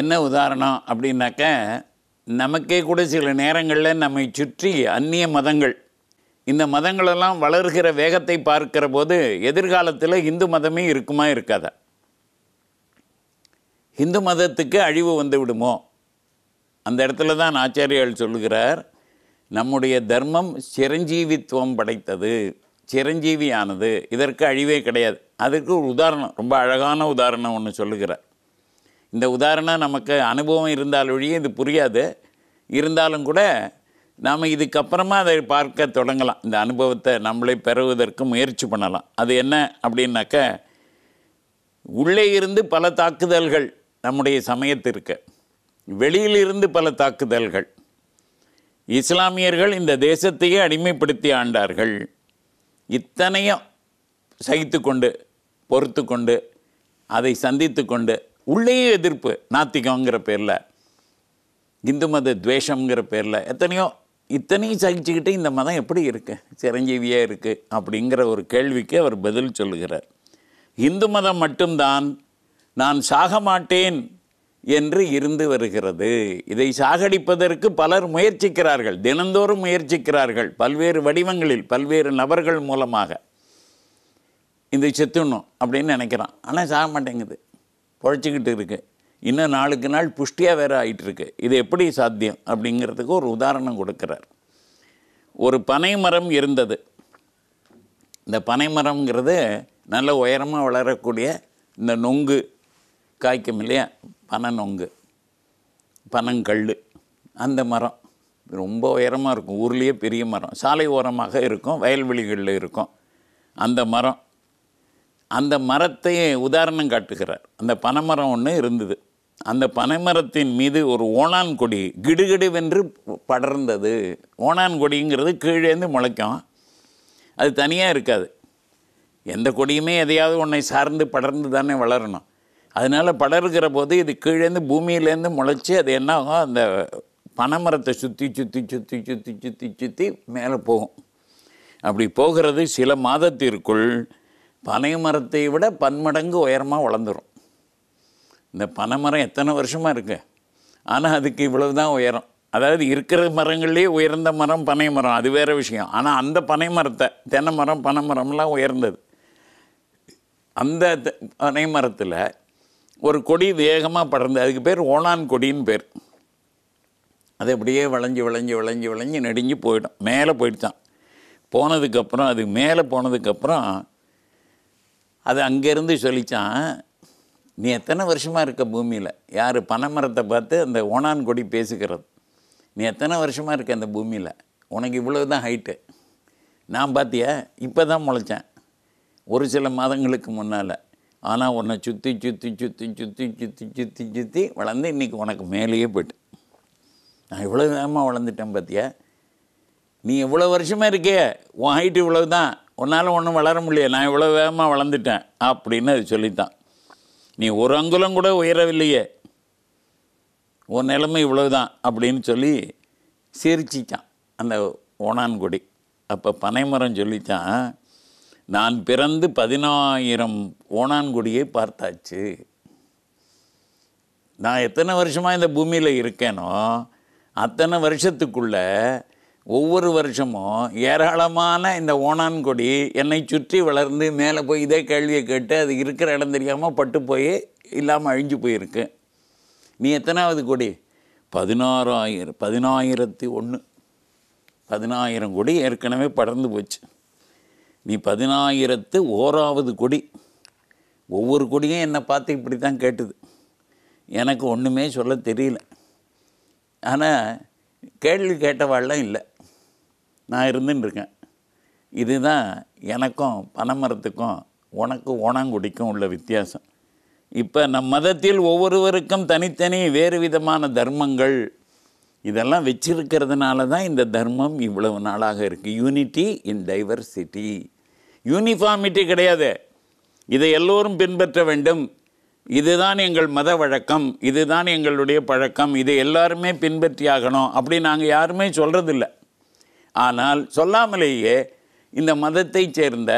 என்ன உதாரணம் அப்படின்னாக்க நமக்கே கூட சில நேரங்களில் நம்மை சுற்றி அந்நிய மதங்கள் இந்த மதங்களெல்லாம் வளர்கிற வேகத்தை பார்க்கிற போது எதிர்காலத்தில் இந்து மதமே இருக்குமா இருக்காதா இந்து மதத்துக்கு அழிவு வந்து விடுமோ அந்த இடத்துல தான் ஆச்சாரியால் சொல்லுகிறார் நம்முடைய தர்மம் சிரஞ்சீவித்துவம் படைத்தது சிரஞ்சீவியானது இதற்கு அழிவே கிடையாது அதற்கு ஒரு உதாரணம் ரொம்ப அழகான உதாரணம் ஒன்று சொல்லுகிறார் இந்த உதாரணம் நமக்கு அனுபவம் இருந்தால் ஒழிய இது புரியாது இருந்தாலும் கூட நாம் இதுக்கப்புறமா அதை பார்க்க தொடங்கலாம் இந்த அனுபவத்தை நம்மளை பெறுவதற்கு முயற்சி பண்ணலாம் அது என்ன அப்படின்னாக்க உள்ளே இருந்து பல தாக்குதல்கள் நம்முடைய சமயத்திற்கு வெளியிலிருந்து பல தாக்குதல்கள் இஸ்லாமியர்கள் இந்த தேசத்தையே அடிமைப்படுத்தி ஆண்டார்கள் இத்தனையும் சகித்து கொண்டு பொறுத்து கொண்டு அதை சந்தித்து கொண்டு உள்ளேயே எதிர்ப்பு நாத்திகங்கிற பேரில் இந்து மத துவேஷங்கிற பேரில் எத்தனையோ இத்தனையும் சகிச்சுக்கிட்டு இந்த மதம் எப்படி இருக்குது சிரஞ்சீவியாக இருக்குது அப்படிங்கிற ஒரு கேள்விக்கு அவர் பதில் சொல்லுகிறார் இந்து மதம் மட்டும்தான் நான் சாக மாட்டேன் என்று இருந்து வருகிறது இதை சாகடிப்பதற்கு பலர் முயற்சிக்கிறார்கள் தினந்தோறும் முயற்சிக்கிறார்கள் பல்வேறு வடிவங்களில் பல்வேறு நபர்கள் மூலமாக இந்த செத்துணும் அப்படின்னு நினைக்கிறான் ஆனால் சாக மாட்டேங்குது புழைச்சிக்கிட்டு இருக்கு இன்னும் நாளுக்கு நாள் புஷ்டியாக வேறு ஆகிட்டுருக்கு இது எப்படி சாத்தியம் அப்படிங்கிறதுக்கு ஒரு உதாரணம் கொடுக்குறார் ஒரு பனைமரம் இருந்தது இந்த மரம்ங்கிறது நல்ல உயரமாக வளரக்கூடிய இந்த நொங்கு காய்க்கும் இல்லையா பனை நொங்கு பனங்கல் அந்த மரம் ரொம்ப உயரமாக இருக்கும் ஊர்லேயே பெரிய மரம் சாலை ஓரமாக இருக்கும் வயல்வெளிகளில் இருக்கும் அந்த மரம் அந்த மரத்தையே உதாரணம் காட்டுகிறார் அந்த பனைமரம் ஒன்று இருந்தது அந்த பனைமரத்தின் மீது ஒரு ஓணான் கொடி கிடுகிடுவென்று படர்ந்தது ஓணான் கொடிங்கிறது கீழேந்து முளைக்கும் அது தனியாக இருக்காது எந்த கொடியுமே எதையாவது உன்னை சார்ந்து படர்ந்து தானே வளரணும் அதனால் படருகிற போது இது கீழேந்து பூமியிலேருந்து முளைச்சி அது என்ன ஆகும் அந்த பனைமரத்தை சுற்றி சுற்றி சுற்றி சுற்றி சுற்றி சுற்றி மேலே போகும் அப்படி போகிறது சில மாதத்திற்குள் பனை மரத்தை விட பன்மடங்கு உயரமாக வளர்ந்துடும் இந்த பனை மரம் எத்தனை வருஷமாக இருக்குது ஆனால் அதுக்கு இவ்வளவு தான் உயரம் அதாவது இருக்கிற மரங்கள்லேயே உயர்ந்த மரம் பனை மரம் அது வேறு விஷயம் ஆனால் அந்த பனை மரத்தை தென்னை மரம் பனை மரம்லாம் உயர்ந்தது அந்த பனை மரத்தில் ஒரு கொடி வேகமாக படர்ந்து அதுக்கு பேர் ஓணான் கொடின்னு பேர் அது அப்படியே விளைஞ்சி விளைஞ்சி விளைஞ்சி விளைஞ்சி நடிஞ்சு போயிடும் மேலே போயிடுச்சான் போனதுக்கப்புறம் அது மேலே போனதுக்கப்புறம் அது அங்கேருந்து சொல்லித்தான் நீ எத்தனை வருஷமாக இருக்க பூமியில் யார் பனைமரத்தை பார்த்து அந்த ஓனான் கொடி பேசுகிறது நீ எத்தனை வருஷமாக இருக்க அந்த பூமியில் உனக்கு இவ்வளோ தான் ஹைட்டு நான் பார்த்தியா இப்போ தான் முளைச்சேன் ஒரு சில மாதங்களுக்கு முன்னால் ஆனால் உன்னை சுற்றி சுற்றி சுற்றி சுற்றி சுற்றி சுற்றி சுற்றி வளர்ந்து இன்றைக்கி உனக்கு மேலேயே போய்ட்டு நான் இவ்வளோ வேகமாக வளர்ந்துட்டேன் பார்த்தியா நீ இவ்வளோ வருஷமாக இருக்கே உன் ஹைட்டு இவ்வளோ தான் உன்னால் ஒன்றும் வளர முடியல நான் இவ்வளோ வேகமாக வளர்ந்துட்டேன் அப்படின்னு அது சொல்லித்தான் நீ ஒரு அங்குலம் கூட உயரவில்லையே உன் நிலைமை இவ்வளோ தான் அப்படின்னு சொல்லி சிரிச்சிச்சான் அந்த ஓணான்குடி அப்போ பனைமரம் சொல்லித்தான் நான் பிறந்து பதினாயிரம் ஓணான்குடியை பார்த்தாச்சு நான் எத்தனை வருஷமாக இந்த பூமியில் இருக்கேனோ அத்தனை வருஷத்துக்குள்ளே ஒவ்வொரு வருஷமும் ஏராளமான இந்த ஓணான்கொடி என்னை சுற்றி வளர்ந்து மேலே போய் இதே கேள்வியை கேட்டு அது இருக்கிற இடம் தெரியாமல் பட்டு போய் இல்லாமல் அழிஞ்சு போயிருக்கு நீ எத்தனாவது கொடி பதினாறாயிரம் பதினாயிரத்தி ஒன்று பதினாயிரம் கொடி ஏற்கனவே படர்ந்து போச்சு நீ பதினாயிரத்து ஓராவது கொடி ஒவ்வொரு கொடியும் என்னை பார்த்து இப்படி தான் கேட்டுது எனக்கு ஒன்றுமே சொல்ல தெரியல ஆனால் கேள்வி கேட்டவாள்லாம் இல்லை நான் இருந்துன்னு இருக்கேன் இதுதான் எனக்கும் பனைமரத்துக்கும் உனக்கு ஓணாங்குடிக்கும் உள்ள வித்தியாசம் இப்போ நம் மதத்தில் ஒவ்வொருவருக்கும் தனித்தனி வேறு விதமான தர்மங்கள் இதெல்லாம் வச்சிருக்கிறதுனால தான் இந்த தர்மம் இவ்வளவு நாளாக இருக்குது யூனிட்டி இன் டைவர்சிட்டி யூனிஃபார்மிட்டி கிடையாது இதை எல்லோரும் பின்பற்ற வேண்டும் இதுதான் எங்கள் மத வழக்கம் இதுதான் எங்களுடைய பழக்கம் இதை எல்லாருமே பின்பற்றி ஆகணும் அப்படி நாங்கள் யாருமே சொல்கிறதில்லை ஆனால் சொல்லாமலேயே இந்த மதத்தைச் சேர்ந்த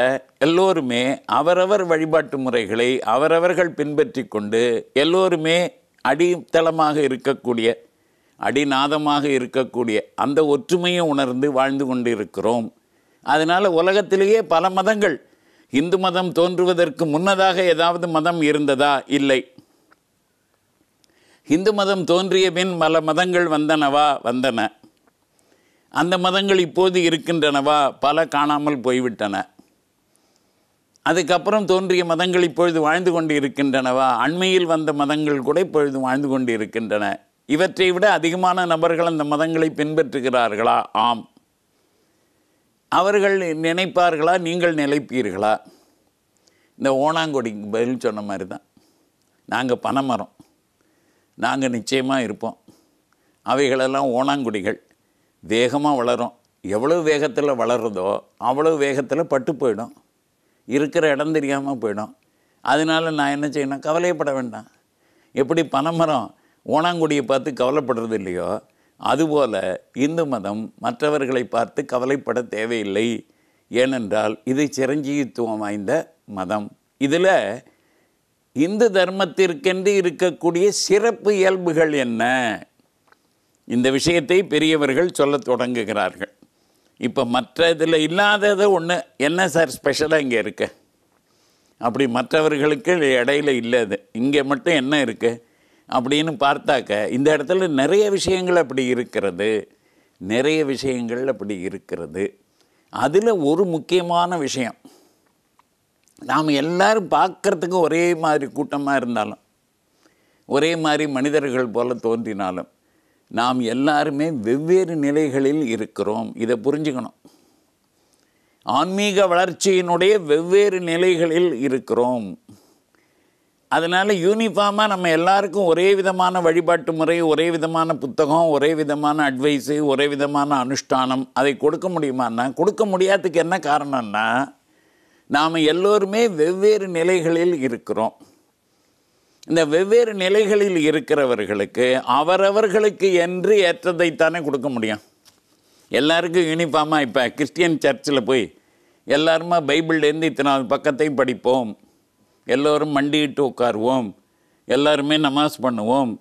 எல்லோருமே அவரவர் வழிபாட்டு முறைகளை அவரவர்கள் பின்பற்றி கொண்டு எல்லோருமே அடித்தளமாக இருக்கக்கூடிய அடிநாதமாக இருக்கக்கூடிய அந்த ஒற்றுமையை உணர்ந்து வாழ்ந்து கொண்டு இருக்கிறோம் அதனால் உலகத்திலேயே பல மதங்கள் இந்து மதம் தோன்றுவதற்கு முன்னதாக ஏதாவது மதம் இருந்ததா இல்லை இந்து மதம் தோன்றிய பின் பல மதங்கள் வந்தனவா வந்தன அந்த மதங்கள் இப்போது இருக்கின்றனவா பல காணாமல் போய்விட்டன அதுக்கப்புறம் தோன்றிய மதங்கள் இப்பொழுது வாழ்ந்து கொண்டு இருக்கின்றனவா அண்மையில் வந்த மதங்கள் கூட இப்பொழுது வாழ்ந்து கொண்டு இருக்கின்றன இவற்றை விட அதிகமான நபர்கள் அந்த மதங்களை பின்பற்றுகிறார்களா ஆம் அவர்கள் நினைப்பார்களா நீங்கள் நிலைப்பீர்களா இந்த ஓணாங்கொடிக்கு பதில் சொன்ன மாதிரி தான் நாங்கள் பனைமரம் நாங்கள் நிச்சயமாக இருப்போம் அவைகளெல்லாம் ஓணாங்குடிகள் வேகமாக வளரும் எவ்வளோ வேகத்தில் வளருதோ அவ்வளோ வேகத்தில் பட்டு போயிடும் இருக்கிற இடம் தெரியாமல் போயிடும் அதனால் நான் என்ன செய்யணும் கவலையப்பட வேண்டாம் எப்படி பனைமரம் ஓணாங்குடியை பார்த்து கவலைப்படுறது இல்லையோ அதுபோல் இந்து மதம் மற்றவர்களை பார்த்து கவலைப்பட தேவையில்லை ஏனென்றால் இது சிரஞ்சீவித்துவம் வாய்ந்த மதம் இதில் இந்து தர்மத்திற்கென்று இருக்கக்கூடிய சிறப்பு இயல்புகள் என்ன இந்த விஷயத்தை பெரியவர்கள் சொல்ல தொடங்குகிறார்கள் இப்போ மற்ற இதில் இல்லாதது ஒன்று என்ன சார் ஸ்பெஷலாக இங்கே இருக்கு அப்படி மற்றவர்களுக்கு இடையில இல்லை அது இங்கே மட்டும் என்ன இருக்குது அப்படின்னு பார்த்தாக்க இந்த இடத்துல நிறைய விஷயங்கள் அப்படி இருக்கிறது நிறைய விஷயங்கள் அப்படி இருக்கிறது அதில் ஒரு முக்கியமான விஷயம் நாம் எல்லோரும் பார்க்குறதுக்கு ஒரே மாதிரி கூட்டமாக இருந்தாலும் ஒரே மாதிரி மனிதர்கள் போல் தோன்றினாலும் நாம் எல்லாருமே வெவ்வேறு நிலைகளில் இருக்கிறோம் இதை புரிஞ்சுக்கணும் ஆன்மீக வளர்ச்சியினுடைய வெவ்வேறு நிலைகளில் இருக்கிறோம் அதனால் யூனிஃபார்மாக நம்ம எல்லாருக்கும் ஒரே விதமான வழிபாட்டு முறை ஒரே விதமான புத்தகம் ஒரே விதமான அட்வைஸு ஒரே விதமான அனுஷ்டானம் அதை கொடுக்க முடியுமான்னா கொடுக்க முடியாததுக்கு என்ன காரணம்னா நாம் எல்லோருமே வெவ்வேறு நிலைகளில் இருக்கிறோம் இந்த வெவ்வேறு நிலைகளில் இருக்கிறவர்களுக்கு அவரவர்களுக்கு என்று ஏற்றதைத்தானே கொடுக்க முடியும் எல்லாருக்கும் யூனிஃபார்மாக இப்போ கிறிஸ்டியன் சர்ச்சில் போய் எல்லாருமா பைபிள்லேருந்து இத்தனாவது பக்கத்தையும் படிப்போம் எல்லோரும் மண்டிட்டு உட்காருவோம் எல்லாருமே நமாஸ் பண்ணுவோம்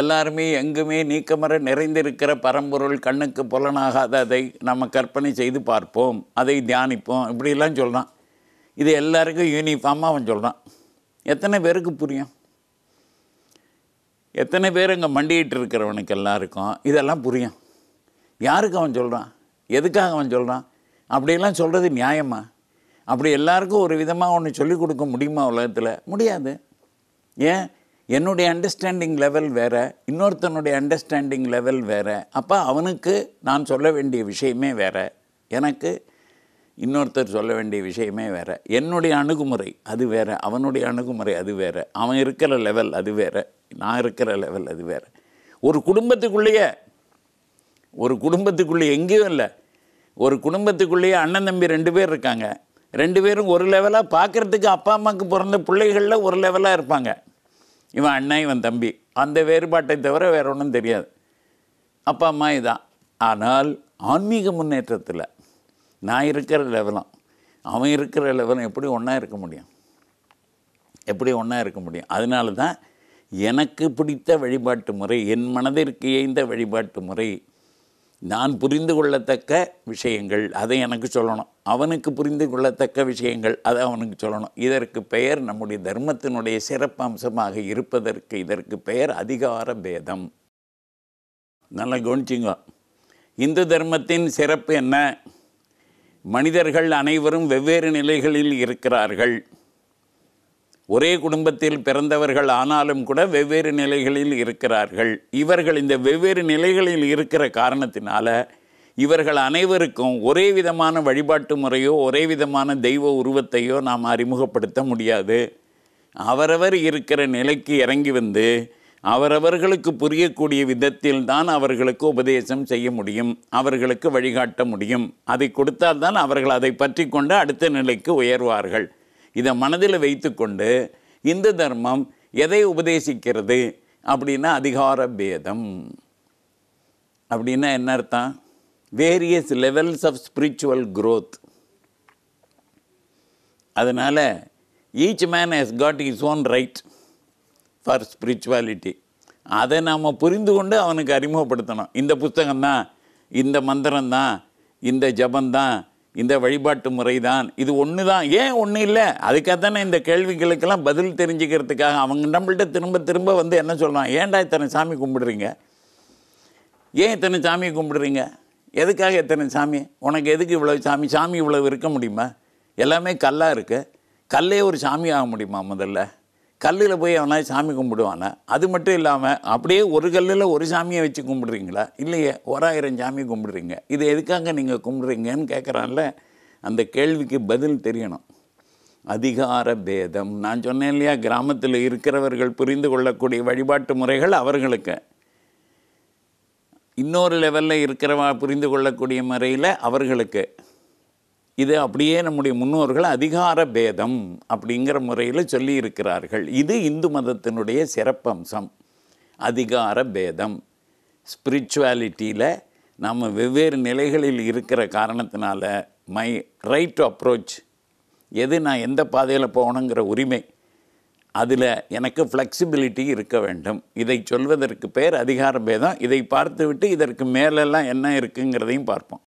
எல்லாருமே எங்குமே நீக்கமர நிறைந்திருக்கிற பரம்பொருள் கண்ணுக்கு புலனாகாத அதை நம்ம கற்பனை செய்து பார்ப்போம் அதை தியானிப்போம் இப்படிலாம் சொல்கிறான் இது எல்லாருக்கும் யூனிஃபார்மாக அவன் சொல்கிறான் எத்தனை பேருக்கு புரியும் எத்தனை பேர் அங்கே மண்டிகிட்டு இருக்கிறவனுக்கு எல்லாருக்கும் இதெல்லாம் புரியும் யாருக்கு அவன் சொல்கிறான் எதுக்காக அவன் சொல்கிறான் அப்படியெல்லாம் சொல்கிறது நியாயமா அப்படி எல்லாருக்கும் ஒரு விதமாக ஒன்று சொல்லிக் கொடுக்க முடியுமா உலகத்தில் முடியாது ஏன் என்னுடைய அண்டர்ஸ்டாண்டிங் லெவல் வேறு இன்னொருத்தனுடைய அண்டர்ஸ்டாண்டிங் லெவல் வேறு அப்போ அவனுக்கு நான் சொல்ல வேண்டிய விஷயமே வேறு எனக்கு இன்னொருத்தர் சொல்ல வேண்டிய விஷயமே வேறு என்னுடைய அணுகுமுறை அது வேறு அவனுடைய அணுகுமுறை அது வேறு அவன் இருக்கிற லெவல் அது வேறு நான் இருக்கிற லெவல் அது வேறு ஒரு குடும்பத்துக்குள்ளேயே ஒரு குடும்பத்துக்குள்ளே எங்கேயும் இல்லை ஒரு குடும்பத்துக்குள்ளேயே அண்ணன் தம்பி ரெண்டு பேர் இருக்காங்க ரெண்டு பேரும் ஒரு லெவலாக பார்க்குறதுக்கு அப்பா அம்மாவுக்கு பிறந்த பிள்ளைகளில் ஒரு லெவலாக இருப்பாங்க இவன் அண்ணன் இவன் தம்பி அந்த வேறுபாட்டை தவிர வேறு ஒன்றும் தெரியாது அப்பா அம்மா இதான் ஆனால் ஆன்மீக முன்னேற்றத்தில் நான் இருக்கிற லெவலாம் அவன் இருக்கிற லெவலும் எப்படி ஒன்றா இருக்க முடியும் எப்படி ஒன்றா இருக்க முடியும் அதனால தான் எனக்கு பிடித்த வழிபாட்டு முறை என் மனதிற்கு இயந்த வழிபாட்டு முறை நான் புரிந்து கொள்ளத்தக்க விஷயங்கள் அதை எனக்கு சொல்லணும் அவனுக்கு புரிந்து கொள்ளத்தக்க விஷயங்கள் அதை அவனுக்கு சொல்லணும் இதற்கு பெயர் நம்முடைய தர்மத்தினுடைய சிறப்பம்சமாக இருப்பதற்கு இதற்கு பெயர் அதிகார பேதம் நல்லா கவனிச்சிங்க இந்து தர்மத்தின் சிறப்பு என்ன மனிதர்கள் அனைவரும் வெவ்வேறு நிலைகளில் இருக்கிறார்கள் ஒரே குடும்பத்தில் பிறந்தவர்கள் ஆனாலும் கூட வெவ்வேறு நிலைகளில் இருக்கிறார்கள் இவர்கள் இந்த வெவ்வேறு நிலைகளில் இருக்கிற காரணத்தினால இவர்கள் அனைவருக்கும் ஒரே விதமான வழிபாட்டு முறையோ ஒரே விதமான தெய்வ உருவத்தையோ நாம் அறிமுகப்படுத்த முடியாது அவரவர் இருக்கிற நிலைக்கு இறங்கி வந்து அவரவர்களுக்கு புரியக்கூடிய விதத்தில் தான் அவர்களுக்கு உபதேசம் செய்ய முடியும் அவர்களுக்கு வழிகாட்ட முடியும் அதை கொடுத்தால்தான் அவர்கள் அதை பற்றி கொண்டு அடுத்த நிலைக்கு உயர்வார்கள் இதை மனதில் வைத்து கொண்டு இந்து தர்மம் எதை உபதேசிக்கிறது அப்படின்னா அதிகார பேதம் அப்படின்னா என்ன அர்த்தம் various levels of spiritual growth அதனால் each man has got his own right for spirituality அதை நாம் புரிந்து கொண்டு அவனுக்கு அறிமுகப்படுத்தணும் இந்த புஸ்தகம்தான் இந்த மந்திரம்தான் இந்த ஜபந்தான் இந்த வழிபாட்டு முறை தான் இது ஒன்று தான் ஏன் ஒன்றும் இல்லை அதுக்காக தானே இந்த கேள்விகளுக்கெல்லாம் பதில் தெரிஞ்சுக்கிறதுக்காக அவங்க நம்மள்கிட்ட திரும்ப திரும்ப வந்து என்ன சொல்கிறான் ஏன்டா இத்தனை சாமி கும்பிடுறீங்க ஏன் இத்தனை சாமியை கும்பிடுறீங்க எதுக்காக எத்தனை சாமி உனக்கு எதுக்கு இவ்வளோ சாமி சாமி இவ்வளோ இருக்க முடியுமா எல்லாமே கல்லாக இருக்குது கல்லே ஒரு சாமி ஆக முடியுமா முதல்ல கல்லில் போய் அவனால் சாமி கும்பிடுவானே அது மட்டும் இல்லாமல் அப்படியே ஒரு கல்லில் ஒரு சாமியை வச்சு கும்பிடுறீங்களா இல்லையே ஓராயிரம் சாமி கும்பிடுறீங்க இது எதுக்காக நீங்கள் கும்பிடுறீங்கன்னு கேட்குறான்ல அந்த கேள்விக்கு பதில் தெரியணும் அதிகார பேதம் நான் சொன்னேன் இல்லையா கிராமத்தில் இருக்கிறவர்கள் புரிந்து கொள்ளக்கூடிய வழிபாட்டு முறைகள் அவர்களுக்கு இன்னொரு லெவலில் இருக்கிறவா புரிந்து கொள்ளக்கூடிய முறையில் அவர்களுக்கு இது அப்படியே நம்முடைய முன்னோர்கள் அதிகார பேதம் அப்படிங்கிற முறையில் சொல்லியிருக்கிறார்கள் இது இந்து மதத்தினுடைய சிறப்பம்சம் அதிகார பேதம் ஸ்பிரிச்சுவாலிட்டியில் நாம் வெவ்வேறு நிலைகளில் இருக்கிற காரணத்தினால மை ரைட் அப்ரோச் எது நான் எந்த பாதையில் போகணுங்கிற உரிமை அதில் எனக்கு ஃப்ளெக்சிபிலிட்டி இருக்க வேண்டும் இதை சொல்வதற்கு பேர் அதிகார பேதம் இதை பார்த்துவிட்டு இதற்கு மேலெல்லாம் என்ன இருக்குங்கிறதையும் பார்ப்போம்